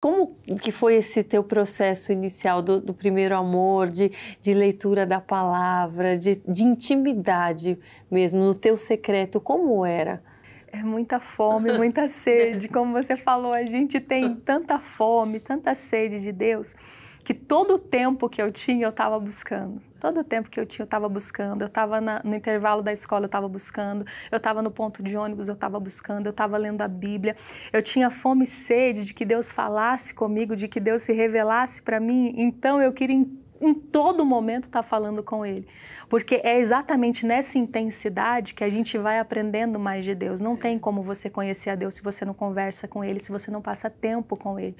Como que foi esse teu processo inicial do, do primeiro amor, de, de, leitura da palavra, de, de, intimidade mesmo, no teu secreto, como era? É muita fome, muita sede, como você falou, a gente tem tanta fome, tanta sede de Deus que todo o tempo que eu tinha eu estava buscando. Todo o tempo que eu tinha eu estava buscando. Eu estava no intervalo da escola eu estava buscando. Eu estava no ponto de ônibus eu estava buscando. Eu estava lendo a Bíblia. Eu tinha fome e sede de que Deus falasse comigo, de que Deus se revelasse para mim. Então eu queria em todo momento está falando com Ele. Porque é exatamente nessa intensidade que a gente vai aprendendo mais de Deus. Não tem como você conhecer a Deus se você não conversa com Ele, se você não passa tempo com Ele.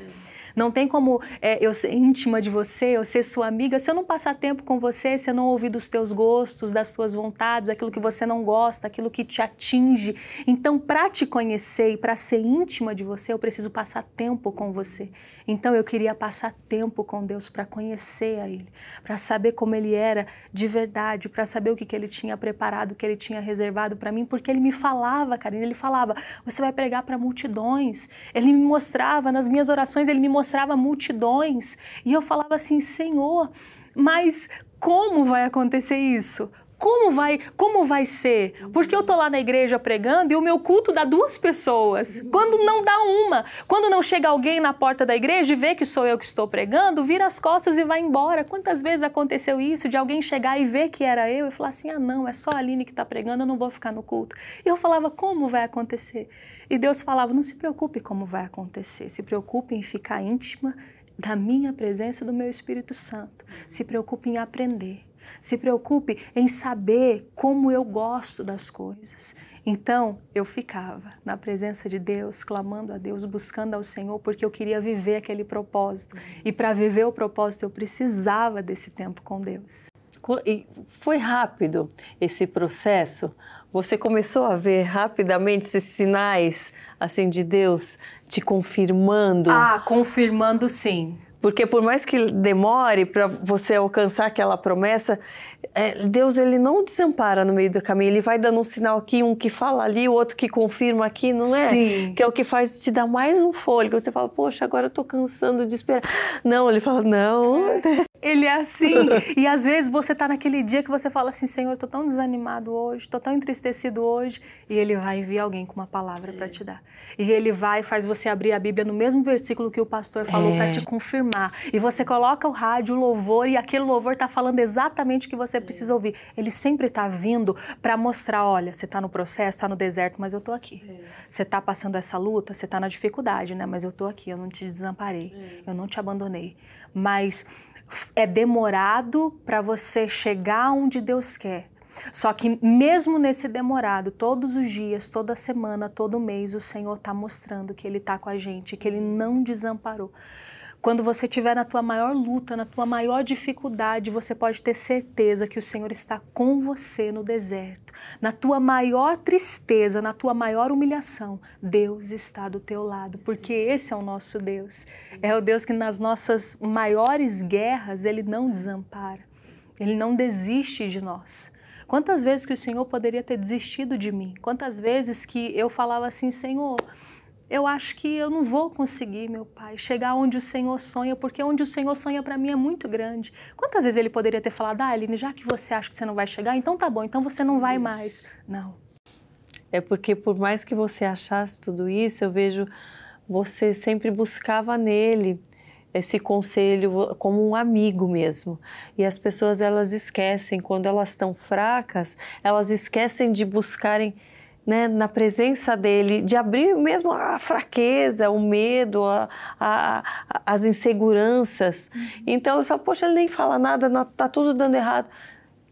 Não tem como é, eu ser íntima de você, eu ser sua amiga, se eu não passar tempo com você, se eu não ouvir dos teus gostos, das tuas vontades, aquilo que você não gosta, aquilo que te atinge. Então, para te conhecer e para ser íntima de você, eu preciso passar tempo com você. Então eu queria passar tempo com Deus para conhecer a Ele, para saber como Ele era de verdade, para saber o que, que Ele tinha preparado, o que Ele tinha reservado para mim, porque Ele me falava, Karine, Ele falava, você vai pregar para multidões. Ele me mostrava, nas minhas orações, Ele me mostrava multidões. E eu falava assim, Senhor, mas como vai acontecer isso? como vai, como vai ser? Porque eu tô lá na igreja pregando e o meu culto dá duas pessoas. Quando não dá uma, quando não chega alguém na porta da igreja e vê que sou eu que estou pregando, vira as costas e vai embora. Quantas vezes aconteceu isso de alguém chegar e ver que era eu e falar assim: "Ah, não, é só a Aline que está pregando, eu não vou ficar no culto". E eu falava: "Como vai acontecer?" E Deus falava: "Não se preocupe como vai acontecer. Se preocupe em ficar íntima da minha presença, do meu Espírito Santo. Se preocupe em aprender." Se preocupe em saber como eu gosto das coisas. Então eu ficava na presença de Deus, clamando a Deus, buscando ao Senhor, porque eu queria viver aquele propósito. E para viver o propósito eu precisava desse tempo com Deus. E foi rápido esse processo? Você começou a ver rapidamente esses sinais assim de Deus te confirmando? Ah, confirmando sim. Porque por mais que demore para você alcançar aquela promessa, é, Deus ele não desampara no meio do caminho, ele vai dando um sinal aqui, um que fala ali, o outro que confirma aqui, não é? Sim. Que é o que faz te dar mais um fôlego. Você fala, poxa, agora eu tô cansando de esperar. Não, ele fala, não, ele é assim. e às vezes você está naquele dia que você fala assim: Senhor, estou tão desanimado hoje, estou tão entristecido hoje. E ele vai enviar alguém com uma palavra é. para te dar. E ele vai faz você abrir a Bíblia no mesmo versículo que o pastor falou é. para te confirmar. E você coloca o rádio, o louvor, e aquele louvor está falando exatamente o que você é. precisa ouvir. Ele sempre está vindo para mostrar: olha, você está no processo, está no deserto, mas eu estou aqui. É. Você está passando essa luta, você está na dificuldade, né? Mas eu estou aqui, eu não te desamparei, é. eu não te abandonei. Mas é demorado para você chegar onde Deus quer. Só que mesmo nesse demorado, todos os dias, toda semana, todo mês, o Senhor está mostrando que Ele está com a gente, que Ele não desamparou. Quando você estiver na tua maior luta, na tua maior dificuldade, você pode ter certeza que o Senhor está com você no deserto. Na tua maior tristeza, na tua maior humilhação, Deus está do teu lado, porque esse é o nosso Deus. É o Deus que nas nossas maiores guerras, ele não desampara. Ele não desiste de nós. Quantas vezes que o Senhor poderia ter desistido de mim? Quantas vezes que eu falava assim, Senhor, eu acho que eu não vou conseguir, meu pai, chegar onde o Senhor sonha, porque onde o Senhor sonha para mim é muito grande. Quantas vezes ele poderia ter falado, ah, Aline, já que você acha que você não vai chegar, então tá bom, então você não vai isso. mais. Não. É porque por mais que você achasse tudo isso, eu vejo você sempre buscava nele esse conselho como um amigo mesmo. E as pessoas elas esquecem quando elas estão fracas, elas esquecem de buscarem né, na presença dele, de abrir mesmo a fraqueza, o medo, a, a, a, as inseguranças. Uhum. Então, ela fala, poxa, ele nem fala nada, tá tudo dando errado.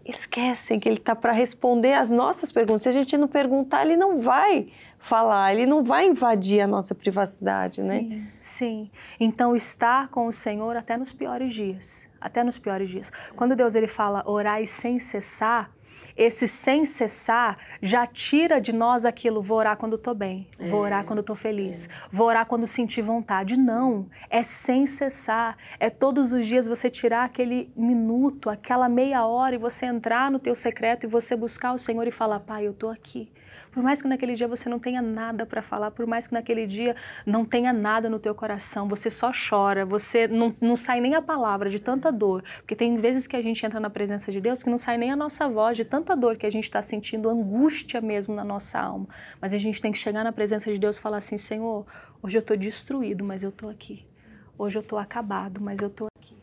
Esquecem que ele tá para responder as nossas perguntas. Se a gente não perguntar, ele não vai falar, ele não vai invadir a nossa privacidade, né? sim, né? Sim. Então, estar com o Senhor até nos piores dias, até nos piores dias. Quando Deus ele fala orai sem cessar, esse sem cessar já tira de nós aquilo, vou orar quando estou bem, vou orar quando estou feliz, vou orar quando sentir vontade. Não, é sem cessar. É todos os dias você tirar aquele minuto, aquela meia hora e você entrar no teu secreto e você buscar o Senhor e falar, Pai, eu estou aqui. Por mais que naquele dia você não tenha nada para falar, por mais que naquele dia não tenha nada no teu coração, você só chora, você não, não sai nem a palavra de tanta dor. Porque tem vezes que a gente entra na presença de Deus que não sai nem a nossa voz de tanta dor que a gente está sentindo, angústia mesmo na nossa alma. Mas a gente tem que chegar na presença de Deus e falar assim: Senhor, hoje eu estou destruído, mas eu estou aqui. Hoje eu estou acabado, mas eu estou aqui.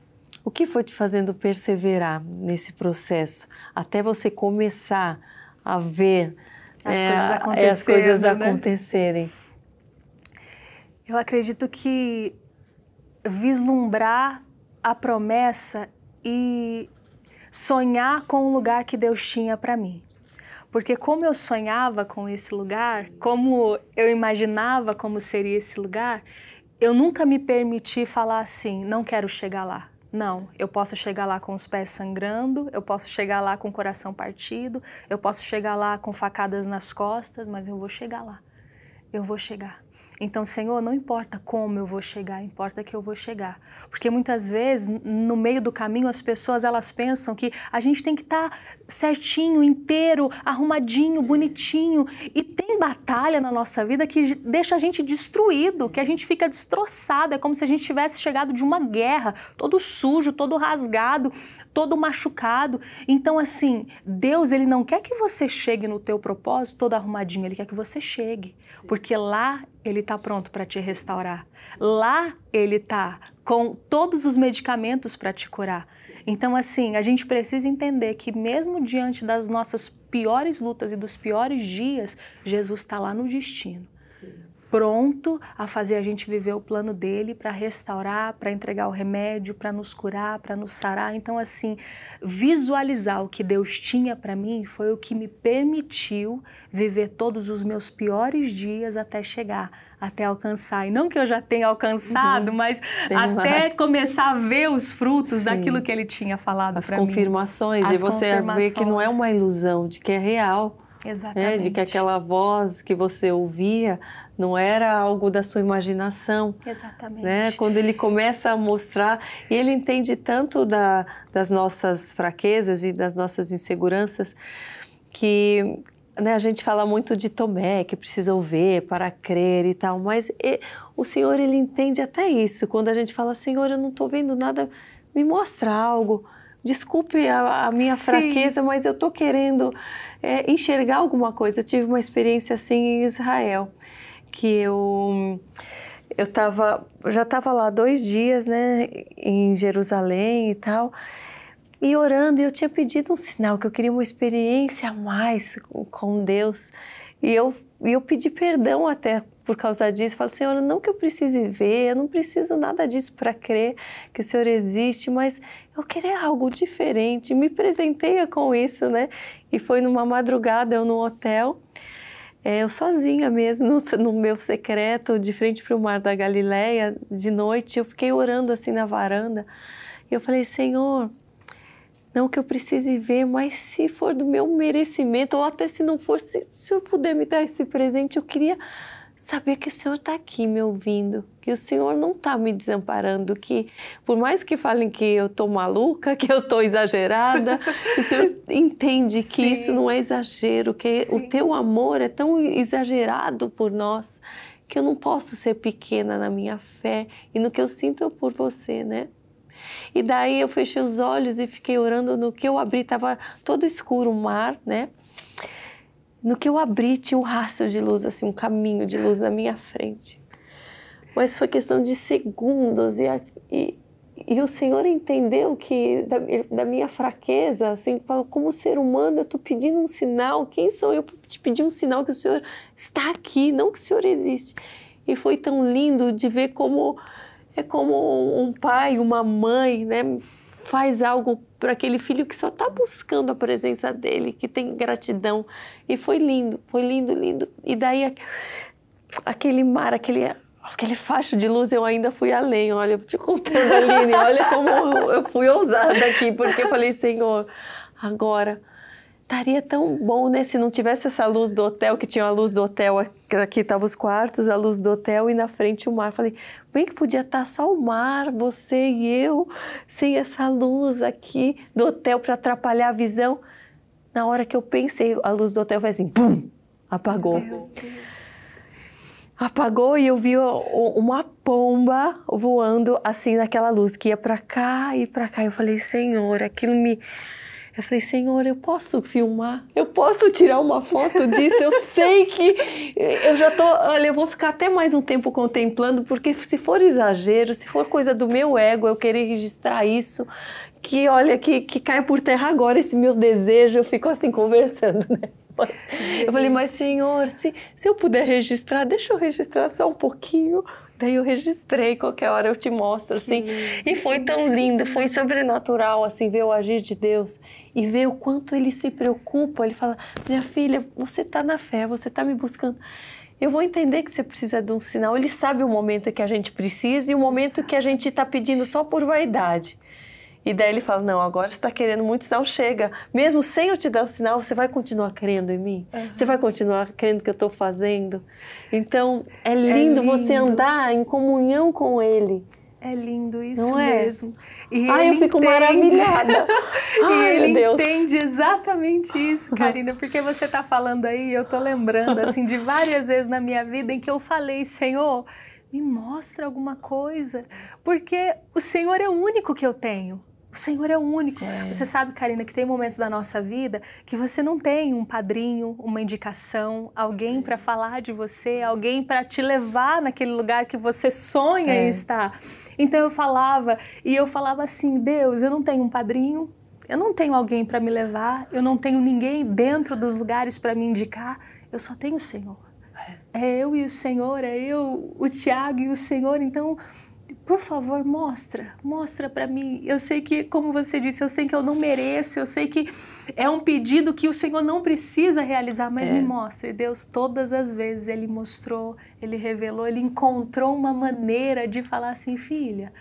O que foi te fazendo perseverar nesse processo até você começar a ver as é, coisas acontecerem. É as coisas né? acontecerem. Eu acredito que vislumbrar a promessa e sonhar com o lugar que Deus tinha para mim. Porque como eu sonhava com esse lugar, como eu imaginava como seria esse lugar, eu nunca me permiti falar assim, não quero chegar lá. Não, eu posso chegar lá com os pés sangrando, eu posso chegar lá com o coração partido, eu posso chegar lá com facadas nas costas, mas eu vou chegar lá. Eu vou chegar. Então, Senhor, não importa como eu vou chegar, importa que eu vou chegar. Porque muitas vezes, no meio do caminho, as pessoas elas pensam que a gente tem que estar tá certinho, inteiro, arrumadinho, bonitinho. E tem batalha na nossa vida que deixa a gente destruído, que a gente fica destroçado. É como se a gente tivesse chegado de uma guerra, todo sujo, todo rasgado, todo machucado. Então, assim, Deus, ele não quer que você chegue no teu propósito todo arrumadinho, ele quer que você chegue, porque lá ele está pronto para te restaurar. Lá ele está com todos os medicamentos para te curar. Então, assim, a gente precisa entender que, mesmo diante das nossas piores lutas e dos piores dias, Jesus está lá no destino. Sim pronto a fazer a gente viver o plano dele para restaurar, para entregar o remédio, para nos curar, para nos sarar. Então, assim, visualizar o que Deus tinha para mim foi o que me permitiu viver todos os meus piores dias até chegar até alcançar. E não que eu já tenha alcançado, uhum. mas Tem até começar a ver os frutos Sim. daquilo que ele tinha falado para mim. As confirmações. E você vê que não é uma ilusão, de que é real. Exatamente. Né? De que aquela voz que você ouvia não era algo da sua imaginação. Né? Exatamente. Né? Quando ele começa a mostrar, e ele entende tanto da, das nossas fraquezas e das nossas inseguranças, que né, a gente fala muito de Tomé, que precisa ouvir para crer e tal, mas e, o Senhor, ele entende até isso. Quando a gente fala, Senhor, eu não estou vendo nada, me mostra algo. Desculpe a, a minha Sim. fraqueza, mas eu estou querendo é, enxergar alguma coisa. Eu tive uma experiência assim em Israel, que eu eu tava, já estava lá dois dias, né, em Jerusalém e tal, e orando. E eu tinha pedido um sinal, que eu queria uma experiência a mais com Deus. E eu e eu pedi perdão até por causa disso. Falei, falo, Senhor, não que eu precise ver, eu não preciso nada disso para crer que o Senhor existe, mas eu queria algo diferente. Me presenteia com isso, né? E foi numa madrugada, eu no hotel, eh, eu sozinha mesmo, no, meu secreto, de frente para o Mar da Galileia, de noite, eu fiquei orando assim na varanda. E eu falei, Senhor, não que eu precise ver, mas se for do meu merecimento, ou até se não for, se, se eu puder me dar esse presente, eu queria saber que o Senhor está aqui me ouvindo, que o Senhor não está me desamparando, que por mais que falem que eu estou maluca, que eu estou exagerada, o Senhor entende que Sim. isso não é exagero, que Sim. o teu amor é tão exagerado por nós que eu não posso ser pequena na minha fé e no que eu sinto por você, né? E daí eu fechei os olhos e fiquei orando. No que eu abri, estava todo escuro o mar, né? No que eu abri, tinha um rastro de luz, assim, um caminho de luz na minha frente. Mas foi questão de segundos e, e, e o Senhor entendeu que da, da, minha fraqueza, assim, como ser humano, eu estou pedindo um sinal. Quem sou eu para te pedir um sinal que o Senhor está aqui, não que o Senhor existe? E foi tão lindo de ver como é como um pai, uma mãe, né? Faz algo para aquele filho que só está buscando a presença dele, que tem gratidão. E foi lindo, foi lindo, lindo. E daí aquele mar, aquele aquele facho de luz, eu ainda fui além. Olha, te contando, Aline, olha como eu fui ousada aqui, porque eu falei, Senhor, agora estaria tão bom, né? Se não tivesse essa luz do hotel, que tinha a luz do hotel, aqui estavam os quartos, a luz do hotel e na frente o mar. Falei, bem que podia estar tá só o mar, você e eu, sem essa luz aqui do hotel para atrapalhar a visão. Na hora que eu pensei, a luz do hotel foi assim, pum, apagou. Apagou e eu vi uma pomba voando assim naquela luz que ia para cá e para cá. Eu falei, Senhor, aquilo me eu falei, Senhor, eu posso filmar? Eu posso tirar uma foto disso? Eu sei que eu já tô. Olha, eu vou ficar até mais um tempo contemplando, porque se for exagero, se for coisa do meu ego, eu querer registrar isso, que olha, que, que cai por terra agora esse meu desejo, eu fico assim conversando, né? Mas, eu falei, mas senhor, se, se eu puder registrar, deixa eu registrar só um pouquinho. Daí eu registrei, qualquer hora eu te mostro, assim. e foi tão lindo, foi sobrenatural, assim, ver o agir de Deus e ver o quanto ele se preocupa. Ele fala: Minha filha, você está na fé, você está me buscando. Eu vou entender que você precisa de um sinal. Ele sabe o momento que a gente precisa e o momento Exato. que a gente está pedindo só por vaidade. E daí ele fala: Não, agora você está querendo muito sinal, chega. Mesmo sem eu te dar o sinal, você vai continuar crendo em mim? Uhum. Você vai continuar crendo que eu estou fazendo? Então, é lindo, é lindo você andar em comunhão com ele. É lindo isso Não é? mesmo. É? E Ai, eu fico entende... maravilhada. Ai, e ele entende exatamente isso, Karina, porque você está falando aí, eu estou lembrando assim de várias vezes na minha vida em que eu falei, Senhor, me mostra alguma coisa, porque o Senhor é o único que eu tenho. O Senhor é o único. É. Você sabe, Karina, que tem momentos da nossa vida que você não tem um padrinho, uma indicação, alguém é. para falar de você, alguém para te levar naquele lugar que você sonha é. em estar. Então eu falava e eu falava assim: Deus, eu não tenho um padrinho, eu não tenho alguém para me levar, eu não tenho ninguém dentro dos lugares para me indicar, eu só tenho o Senhor. É. é eu e o Senhor, é eu, o Tiago e o Senhor. Então, por favor, mostra, mostra para mim. Eu sei que, como você disse, eu sei que eu não mereço, eu sei que é um pedido que o Senhor não precisa realizar, mas é. me mostre. Deus, todas as vezes ele mostrou, ele revelou, ele encontrou uma maneira de falar assim, filha,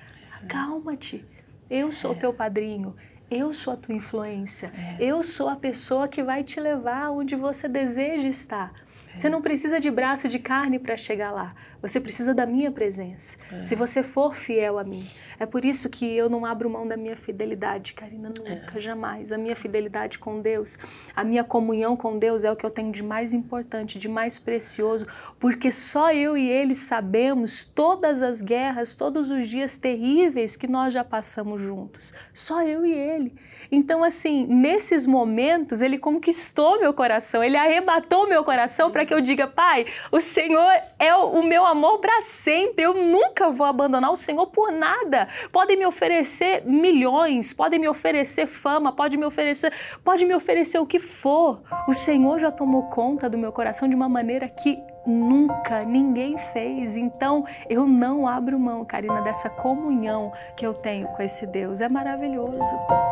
acalma-te. Eu sou é. teu padrinho, eu sou a tua influência. É. Eu sou a pessoa que vai te levar onde você deseja estar. É. Você não precisa de braço de carne para chegar lá. Você precisa da minha presença. É. Se você for fiel a mim. É por isso que eu não abro mão da minha fidelidade, Karina, é. nunca, é. jamais. A minha fidelidade com Deus, a minha comunhão com Deus é o que eu tenho de mais importante, de mais precioso, porque só eu e ele sabemos todas as guerras, todos os dias terríveis que nós já passamos juntos. Só eu e ele. Então, assim, nesses momentos, ele conquistou meu coração, ele arrebatou meu coração para que eu diga, Pai, o Senhor é o meu amor amor para sempre. Eu nunca vou abandonar o Senhor por nada. Podem me oferecer milhões, podem me oferecer fama, pode me oferecer, pode me oferecer o que for. O Senhor já tomou conta do meu coração de uma maneira que nunca ninguém fez. Então, eu não abro mão, Karina, dessa comunhão que eu tenho com esse Deus. É maravilhoso.